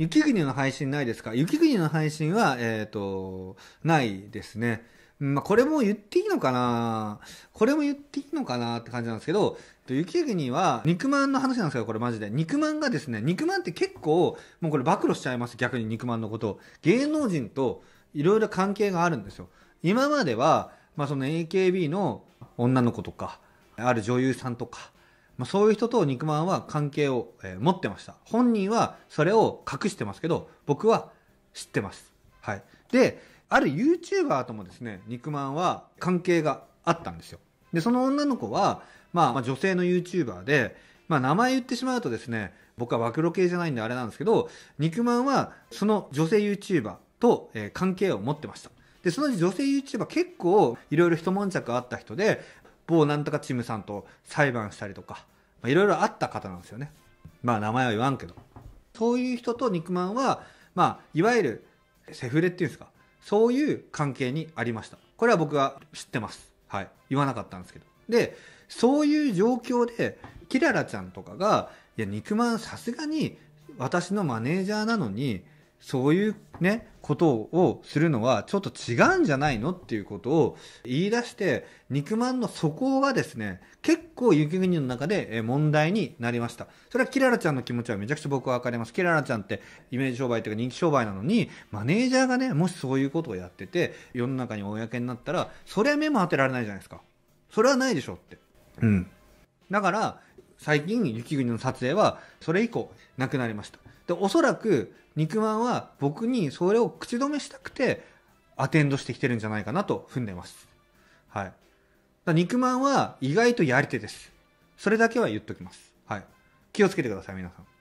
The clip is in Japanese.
雪国の配信ないですか雪国の配信は、えっ、ー、と、ないですね。まあ、これも言っていいのかなこれも言っていいのかなって感じなんですけど、雪国は肉まんの話なんですけど、これマジで。肉まんがですね、肉まんって結構、もうこれ暴露しちゃいます、逆に肉まんのこと。芸能人といろいろ関係があるんですよ。今までは、まあ、その AKB の女の子とか、ある女優さんとか、まあ、そういう人と肉まんは関係を、えー、持ってました。本人はそれを隠してますけど、僕は知ってます。はい。で、ある YouTuber ともですね、肉まんは関係があったんですよ。で、その女の子は、まあ、まあ、女性の YouTuber で、まあ、名前言ってしまうとですね、僕は暴露系じゃないんであれなんですけど、肉まんはその女性 YouTuber と、えー、関係を持ってました。で、その女性 YouTuber 結構いろいろ一悶着あった人で、某なんとかチームさんと裁判したりとか、まいろいろあった方なんですよね。まあ名前は言わんけど。そういう人と肉まんは、まあ、いわゆるセフレっていうんですか、そういう関係にありました。これは僕は知ってます。はい。言わなかったんですけど。で、そういう状況で、キララちゃんとかが、いや、肉まんさすがに私のマネージャーなのに、そういうね、ことをするのはちょっと違うんじゃないのっていうことを言い出して、肉まんの底がですね、結構雪国の中で問題になりました。それはキララちゃんの気持ちはめちゃくちゃ僕はわかります。キララちゃんってイメージ商売というか人気商売なのに、マネージャーがね、もしそういうことをやってて、世の中に公になったら、それは目も当てられないじゃないですか。それはないでしょって。うん。だから、最近雪国の撮影はそれ以降なくなりました。で、おそらく肉まんは僕にそれを口止めしたくて、アテンドしてきてるんじゃないかなと踏んでます。はい。だ肉まんは意外とやり手です。それだけは言っときます。はい。気をつけてください、皆さん。